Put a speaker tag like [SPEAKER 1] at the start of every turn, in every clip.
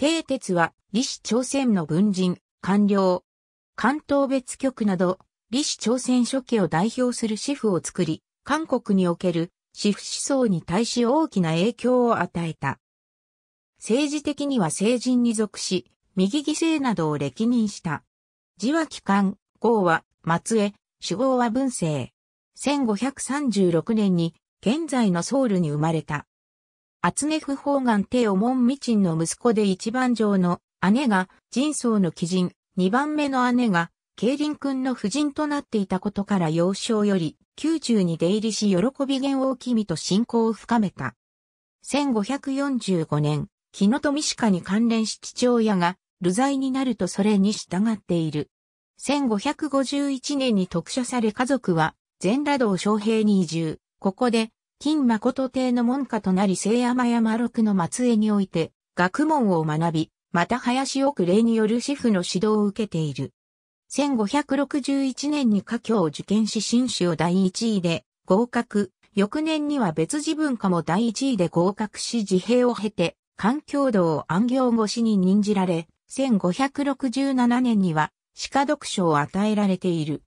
[SPEAKER 1] 帝鉄は、李氏朝鮮の文人、官僚、関東別局など、李氏朝鮮書記を代表する詩譜を作り、韓国における私譜思想に対し大きな影響を与えた。政治的には成人に属し、右犠牲などを歴任した。字は機関、号は松江、主号は文政。1536年に現在のソウルに生まれた。厚根不法眼帝を門未鎮の息子で一番上の姉が人相の貴人、二番目の姉が慶林君の夫人となっていたことから幼少より宮中に出入りし喜び元王君と信仰を深めた。1545年、木の富鹿に関連し父親が、流罪になるとそれに従っている。1551年に特赦され家族は、全羅道昌平に移住。ここで、金誠帝の門下となり聖山山六の末裔において、学問を学び、また林奥礼による主婦の指導を受けている。1561年に家教を受験し新種を第1位で合格、翌年には別自文化も第1位で合格し自閉を経て、環境道を暗行越しに任じられ、1567年には鹿読書を与えられている。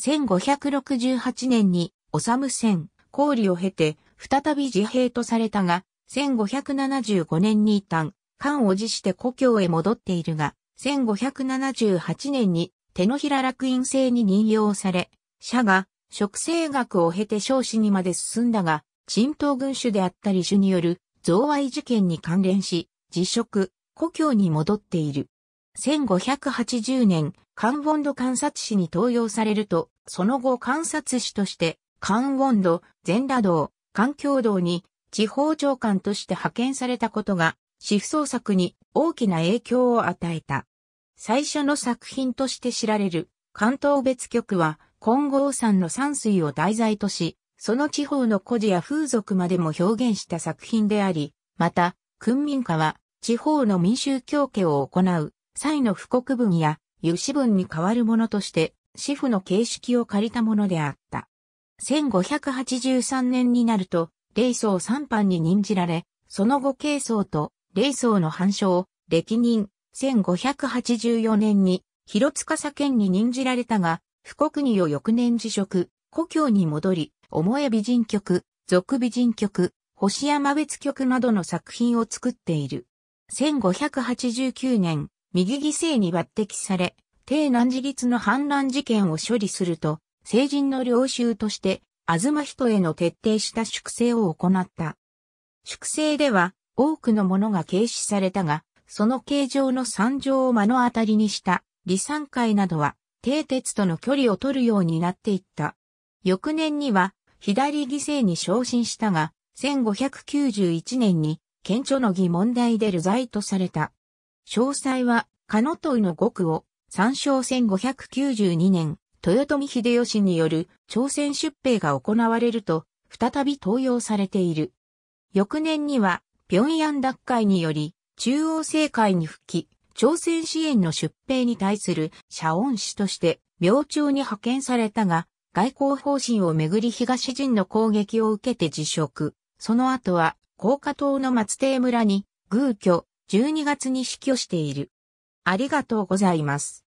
[SPEAKER 1] 1568年に、治む戦、公理を経て、再び自閉とされたが、1575年に一旦、官を辞して故郷へ戻っているが、1578年に手のひら楽院制に任用され、社が植生学を経て少子にまで進んだが、陳騰軍主であった理主による贈賄事件に関連し、辞職、故郷に戻っている。1580年、漢本土観察史に登用されると、その後観察史として関温度、全羅道、環境道に地方長官として派遣されたことが、私府創作に大きな影響を与えた。最初の作品として知られる関東別局は、金剛山の山水を題材とし、その地方の古事や風俗までも表現した作品であり、また、訓民家は、地方の民衆教家を行う、際の布告文や、油脂文に代わるものとして、私府の形式を借りたものであった。1583年になると、霊宗三藩に任じられ、その後慶宗と霊宗の反を歴任、1584年に、広塚左県に任じられたが、福国を翌年辞職、故郷に戻り、思え美人曲、俗美人曲、星山別曲などの作品を作っている。1589年、右犠牲に抜擢され、低難事立の反乱事件を処理すると、成人の領袖として、東人への徹底した粛清を行った。粛清では、多くのものが軽視されたが、その形状の惨状を目の当たりにした、離散会などは、帝鉄との距離を取るようになっていった。翌年には、左犠牲に昇進したが、1591年に、県庁の疑問題で流罪とされた。詳細は、カノトイの語句を、参照1592年、豊臣秀吉による朝鮮出兵が行われると、再び登用されている。翌年には、平壌奪回により、中央政界に復帰、朝鮮支援の出兵に対する謝恩師として、明朝に派遣されたが、外交方針をめぐり東陣の攻撃を受けて辞職。その後は、高架島の松亭村に、偶居、12月に死去している。ありがとうございます。